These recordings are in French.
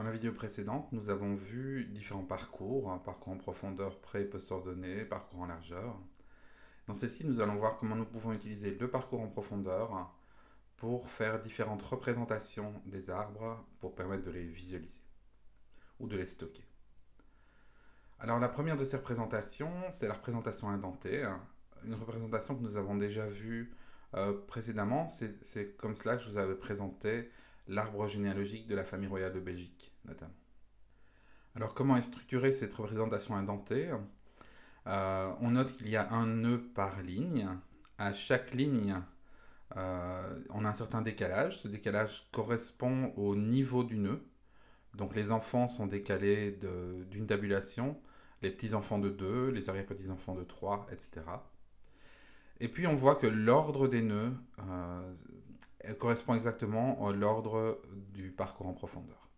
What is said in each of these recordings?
Dans la vidéo précédente, nous avons vu différents parcours, hein, parcours en profondeur pré et post-ordonnée, parcours en largeur. Dans celle-ci, nous allons voir comment nous pouvons utiliser le parcours en profondeur pour faire différentes représentations des arbres pour permettre de les visualiser ou de les stocker. Alors la première de ces représentations, c'est la représentation indentée. Hein. Une représentation que nous avons déjà vue euh, précédemment, c'est comme cela que je vous avais présenté l'arbre généalogique de la famille royale de Belgique, notamment. Alors comment est structurée cette représentation indentée euh, On note qu'il y a un nœud par ligne. À chaque ligne, euh, on a un certain décalage. Ce décalage correspond au niveau du nœud. Donc les enfants sont décalés d'une tabulation, les petits-enfants de deux, les arrière-petits-enfants de trois, etc. Et puis on voit que l'ordre des nœuds euh, correspond exactement à l'ordre du parcours en profondeur.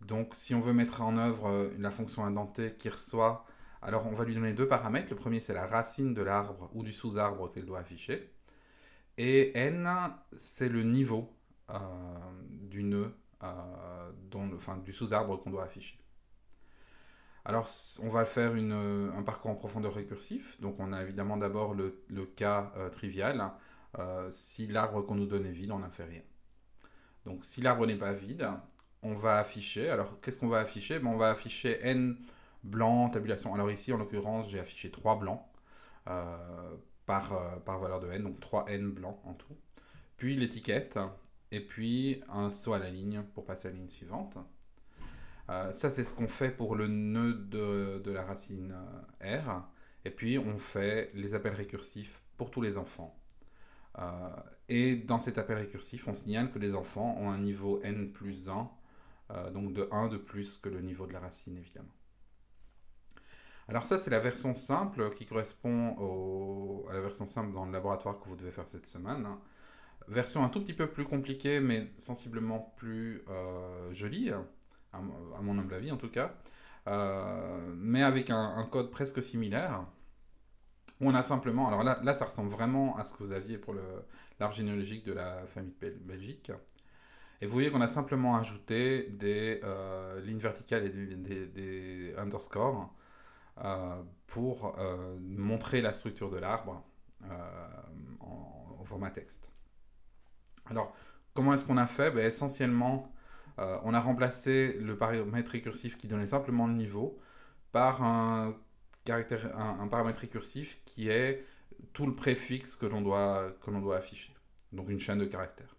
Donc si on veut mettre en œuvre euh, la fonction indentée qui reçoit, alors on va lui donner deux paramètres. Le premier c'est la racine de l'arbre ou du sous-arbre qu'elle doit afficher. Et n, c'est le niveau euh, du nœud, euh, dont, enfin, du sous-arbre qu'on doit afficher. Alors, on va faire un parcours en profondeur récursif. Donc, on a évidemment d'abord le, cas trivial euh, si l'arbre qu'on nous donne est vide, on n'en fait rien. Donc si l'arbre n'est pas vide, on va afficher. Alors qu'est-ce qu'on va afficher ben, On va afficher n blanc tabulation. Alors ici, en l'occurrence, j'ai affiché 3 blancs euh, euh, par, valeur de n, donc 3n blancs en tout. Puis l'étiquette, et puis un saut à la ligne pour passer à la ligne suivante. ça, c'est ce qu'on fait pour le nœud de la racine R. Et puis, on fait les appels récursifs pour tous les enfants. Euh, et dans cet appel récursif, on signale que les enfants ont un niveau n plus 1, euh, donc de 1 de plus que le niveau de la racine, évidemment. Alors ça, c'est la version simple qui correspond à la version simple dans le laboratoire que vous devez faire cette semaine. Hein. Version un tout petit peu plus compliquée, mais sensiblement plus euh, jolie, à, mon humble avis en tout cas, mais avec un, code presque similaire on a simplement, alors là, là, ça ressemble vraiment à ce que vous aviez pour l'arbre généalogique de la famille de Belgique. Et vous voyez qu'on a simplement ajouté des euh, lignes verticales et des, des, underscores euh, pour euh, montrer la structure de l'arbre en, format texte. Alors, comment est-ce qu'on a fait ben, Essentiellement, on a remplacé le paramètre récursif qui donnait simplement le niveau par un un, paramètre récursif qui est tout le préfixe que l'on doit, doit afficher, donc une chaîne de caractères.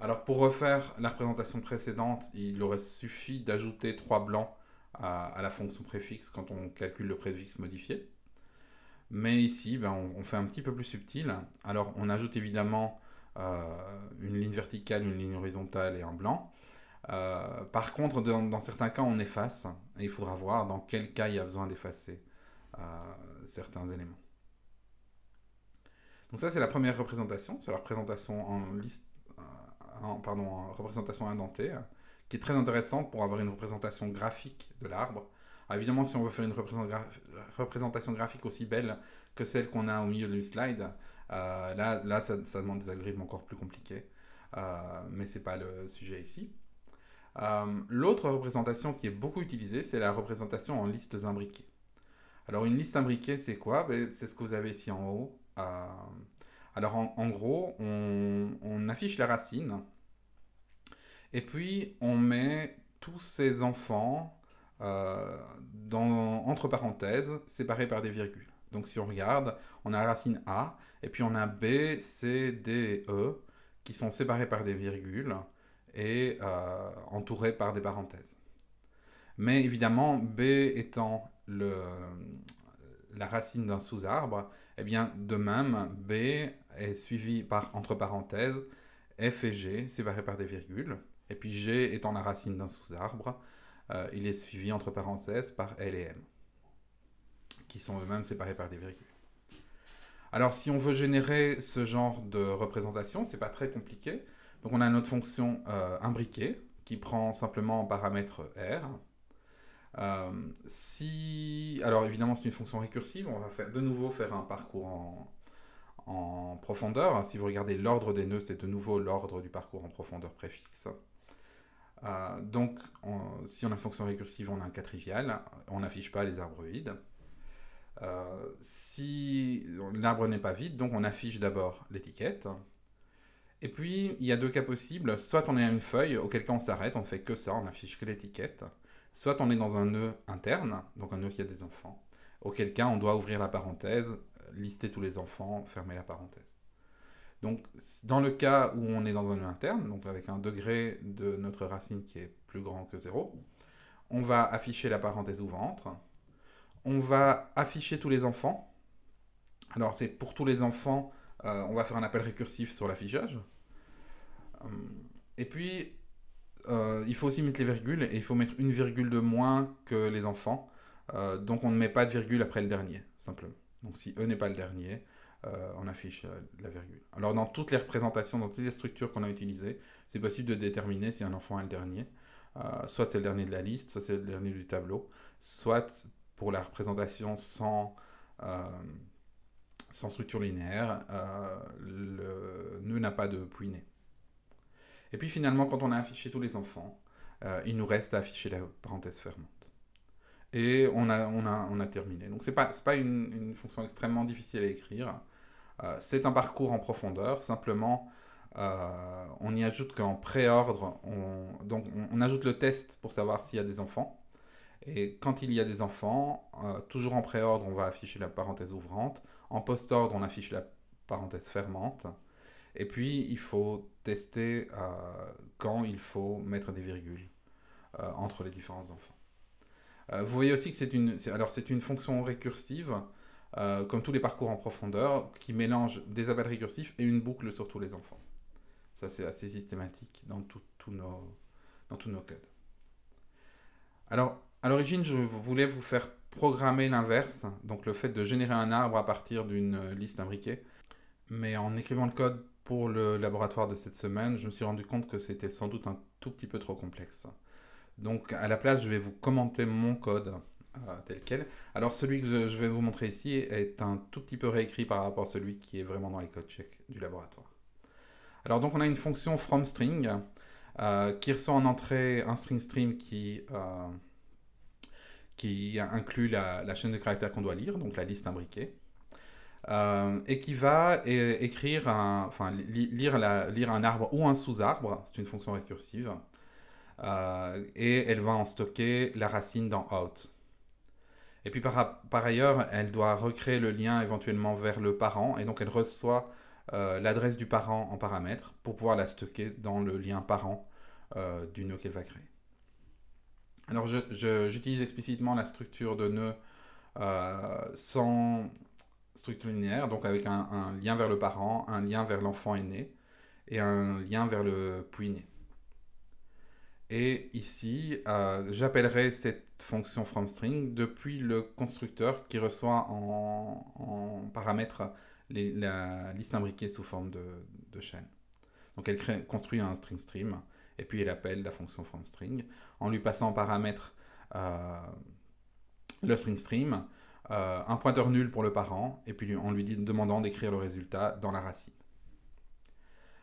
Alors pour refaire la représentation précédente, il aurait suffi d'ajouter trois blancs à, la fonction préfixe quand on calcule le préfixe modifié. Mais ici, ben, on, fait un petit peu plus subtil. Alors on ajoute évidemment euh, une ligne verticale, une ligne horizontale et un blanc. Euh, par contre, dans, certains cas, on efface et il faudra voir dans quel cas il y a besoin d'effacer euh, certains éléments. Donc ça, c'est la première représentation, c'est la représentation en liste, euh, pardon, représentation indentée, qui est très intéressante pour avoir une représentation graphique de l'arbre. Ah, évidemment, si on veut faire une représentation graphique aussi belle que celle qu'on a au milieu du slide, là, ça, ça, demande des algorithmes encore plus compliqués. mais ce n'est pas le sujet ici. Euh, l'autre représentation qui est beaucoup utilisée, c'est la représentation en listes imbriquées. Alors une liste imbriquée, c'est quoi ben, C'est ce que vous avez ici en haut. Euh, alors en, gros, on, affiche la racine et puis on met tous ces enfants euh, entre parenthèses, séparés par des virgules. Donc si on regarde, on a la racine A et puis on a B, C, D et E qui sont séparés par des virgules et euh, entouré par des parenthèses. Mais évidemment, B étant le, la racine d'un sous-arbre, eh bien, de même, B est suivi par entre parenthèses F et G, séparés par des virgules. Et puis G étant la racine d'un sous-arbre, euh, il est suivi entre parenthèses par L et M, qui sont eux-mêmes séparés par des virgules. Alors si on veut générer ce genre de représentation, ce n'est pas très compliqué. Donc on a notre fonction imbriquée euh, qui prend simplement en paramètre R. Euh, si, alors évidemment c'est une fonction récursive, on va de nouveau faire un parcours en, profondeur. Si vous regardez l'ordre des nœuds, c'est de nouveau l'ordre du parcours en profondeur préfixe. Euh, donc si on a une fonction récursive, on a un cas trivial, on n'affiche pas les arbres vides. si l'arbre n'est pas vide, donc on affiche d'abord l'étiquette. Et puis, il y a deux cas possibles. Soit on est à une feuille, auquel cas on s'arrête, on fait que ça, on affiche que l'étiquette. Soit on est dans un nœud interne, donc un nœud qui a des enfants, auquel cas on doit ouvrir la parenthèse, lister tous les enfants, fermer la parenthèse. Donc, dans le cas où on est dans un nœud interne, donc avec un degré de notre racine qui est plus grand que zéro, on va afficher la parenthèse ventre. On va afficher tous les enfants. Alors, c'est pour tous les enfants, euh, on va faire un appel récursif sur l'affichage. Euh, et puis, euh, il faut aussi mettre les virgules et il faut mettre une virgule de moins que les enfants. donc on ne met pas de virgule après le dernier, simplement. Donc si E n'est pas le dernier, on affiche la virgule. Alors dans toutes les représentations, dans toutes les structures qu'on a utilisées, c'est possible de déterminer si un enfant est le dernier. soit c'est le dernier de la liste, soit c'est le dernier du tableau, soit pour la représentation sans sans structure linéaire, euh, le nœud n'a pas de nés. Et puis finalement, quand on a affiché tous les enfants, euh, il nous reste à afficher la parenthèse fermante. Et on a, on a, on a terminé. Donc ce n'est pas, pas une, fonction extrêmement difficile à écrire. Euh, c'est un parcours en profondeur. Simplement, on y ajoute qu'en préordre, donc on ajoute le test pour savoir s'il y a des enfants. Et quand il y a des enfants, euh, toujours en préordre, on va afficher la parenthèse ouvrante. En post-ordre, on affiche la parenthèse fermante. Et puis, il faut tester euh, quand il faut mettre des virgules euh, entre les différents enfants. vous voyez aussi que c'est une, alors c'est une fonction récursive, comme tous les parcours en profondeur, qui mélange des appels récursifs et une boucle sur tous les enfants. Ça, c'est assez systématique dans, tous nos, dans tous nos codes. Alors, à l'origine, je voulais vous faire programmer l'inverse, donc le fait de générer un arbre à partir d'une euh, liste imbriquée. Mais en écrivant le code pour le laboratoire de cette semaine, je me suis rendu compte que c'était sans doute un tout petit peu trop complexe. Donc à la place, je vais vous commenter mon code euh, tel quel. Alors celui que je, vais vous montrer ici est un tout petit peu réécrit par rapport à celui qui est vraiment dans les codes check du laboratoire. Alors donc on a une fonction from string euh, qui reçoit en entrée un string stream qui qui inclut la, chaîne de caractères qu'on doit lire, donc la liste imbriquée, euh, et qui va écrire lire, lire un arbre ou un sous-arbre, c'est une fonction récursive, euh, et elle va en stocker la racine dans out. Et puis par, ailleurs, elle doit recréer le lien éventuellement vers le parent, et donc elle reçoit euh, l'adresse du parent en paramètre pour pouvoir la stocker dans le lien parent du nœud qu'elle va créer. Alors j'utilise explicitement la structure de nœud euh, sans structure linéaire, donc avec un, lien vers le parent, un lien vers l'enfant aîné et un lien vers le puis-né. Et ici, euh, j'appellerai cette fonction FromString depuis le constructeur qui reçoit en, en paramètre la liste imbriquée sous forme de, chaîne. Donc elle crée, construit un string stream et puis elle appelle la fonction FromString en lui passant en paramètre euh, le string stream, euh, un pointeur nul pour le parent, et puis en lui dit, demandant d'écrire le résultat dans la racine.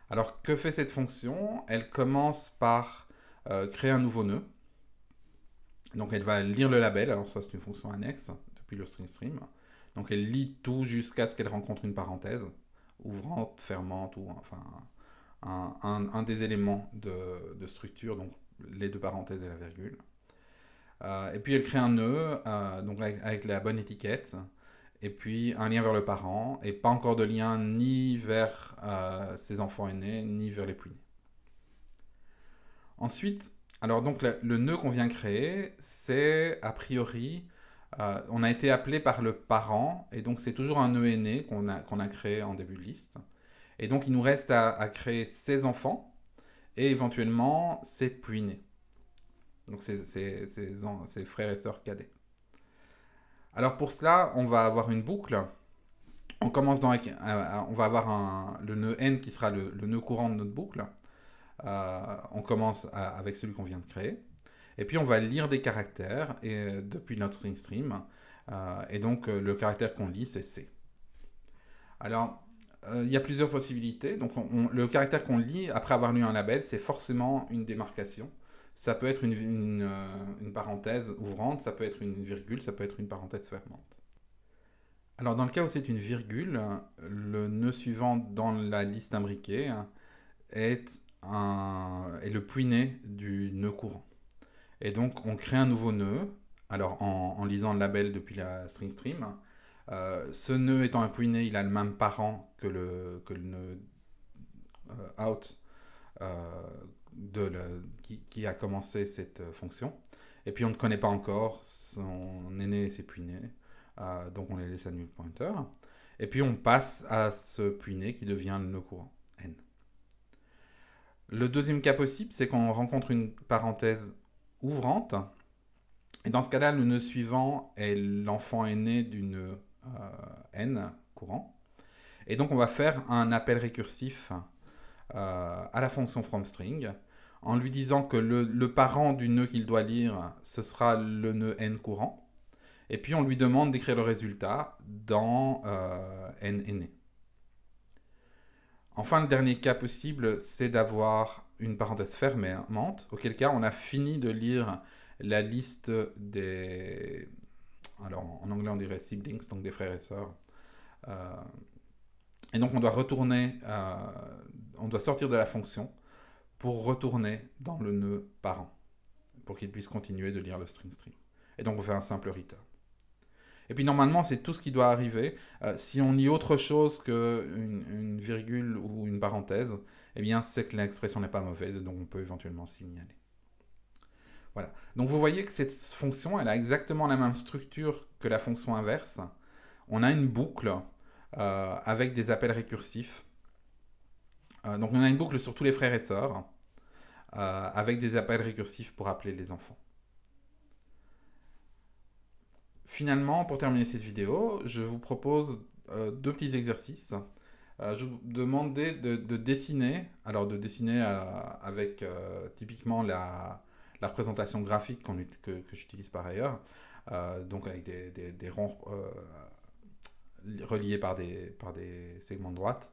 Alors que fait cette fonction Elle commence par euh, créer un nouveau nœud. Donc elle va lire le label, alors ça c'est une fonction annexe depuis le string stream. Donc elle lit tout jusqu'à ce qu'elle rencontre une parenthèse, ouvrante, fermante, ou enfin un, des éléments de, structure, donc les deux parenthèses et la virgule. Euh, et puis elle crée un nœud, euh, donc avec, la bonne étiquette, et puis un lien vers le parent, et pas encore de lien ni vers euh, ses enfants aînés, ni vers les puits. Ensuite, alors donc le, nœud qu'on vient créer, c'est a priori, on a été appelé par le parent, et donc c'est toujours un nœud aîné qu'on a créé en début de liste. Et donc, il nous reste à, créer ses enfants et éventuellement ses puinés. Donc, ses, ses, frères et sœurs cadets. Alors, pour cela, on va avoir une boucle. On commence dans. Euh, euh, on va avoir le nœud N qui sera le, le nœud courant de notre boucle. Euh, on commence avec celui qu'on vient de créer. Et puis on va lire des caractères et, depuis notre string stream. et donc le caractère qu'on lit, c'est C. Alors, euh, il y a plusieurs possibilités. Donc, le caractère qu'on lit après avoir lu un label, c'est forcément une démarcation. Ça peut être euh, une, parenthèse ouvrante, ça peut être une virgule, ça peut être une parenthèse fermante. Alors, dans le cas où c'est une virgule, le nœud suivant dans la liste imbriquée est, le puiné du nœud courant. Et donc, on crée un nouveau nœud. Alors, en, en lisant le label depuis la string stream, euh, ce nœud étant un puiné, il a le même parent que le, que nœud euh, out euh, de qui, a commencé cette fonction. Et puis on ne connaît pas encore son aîné et ses puinés, donc on les laisse à nul pointer. Et puis on passe à ce puiné qui devient le nœud courant, n. Le deuxième cas possible, c'est qu'on rencontre une parenthèse ouvrante. Et dans ce cas-là, le nœud suivant est l'enfant aîné d'une euh, n courant. Et donc on va faire un appel récursif euh, à la fonction FromString en lui disant que le, parent du nœud qu'il doit lire, ce sera le nœud n courant. Et puis on lui demande d'écrire le résultat dans euh, n aîné. Enfin, le dernier cas possible, c'est d'avoir une parenthèse fermée, auquel cas on a fini de lire la liste des, alors en anglais on dirait siblings, donc des frères et sœurs. Euh, et donc on doit retourner, euh, on doit sortir de la fonction pour retourner dans le nœud parent, pour qu'il puisse continuer de lire le string stream Et donc on fait un simple return. Et puis normalement, c'est tout ce qui doit arriver. Euh, si on y autre chose qu'une une virgule ou une parenthèse, eh bien c'est que l'expression n'est pas mauvaise, donc on peut éventuellement signaler. Voilà. Donc vous voyez que cette fonction, elle a exactement la même structure que la fonction inverse. On a une boucle euh, avec des appels récursifs. Euh, donc on a une boucle sur tous les frères et sœurs euh, avec des appels récursifs pour appeler les enfants. Finalement, pour terminer cette vidéo, je vous propose deux petits exercices. je vous demandais de, dessiner, alors de dessiner avec typiquement la, la représentation graphique que, j'utilise par ailleurs, euh, donc avec des, ronds euh, reliés par des, segments de droite,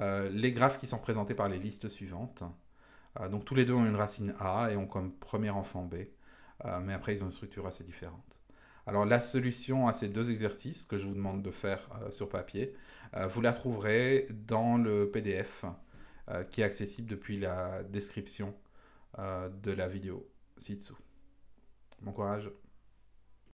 euh, les graphes qui sont présentés par les listes suivantes. donc tous les deux ont une racine A et ont comme premier enfant B, mais après ils ont une structure assez différente. Alors la solution à ces deux exercices que je vous demande de faire sur papier, vous la trouverez dans le PDF qui est accessible depuis la description de la vidéo. Sitsu. Bon courage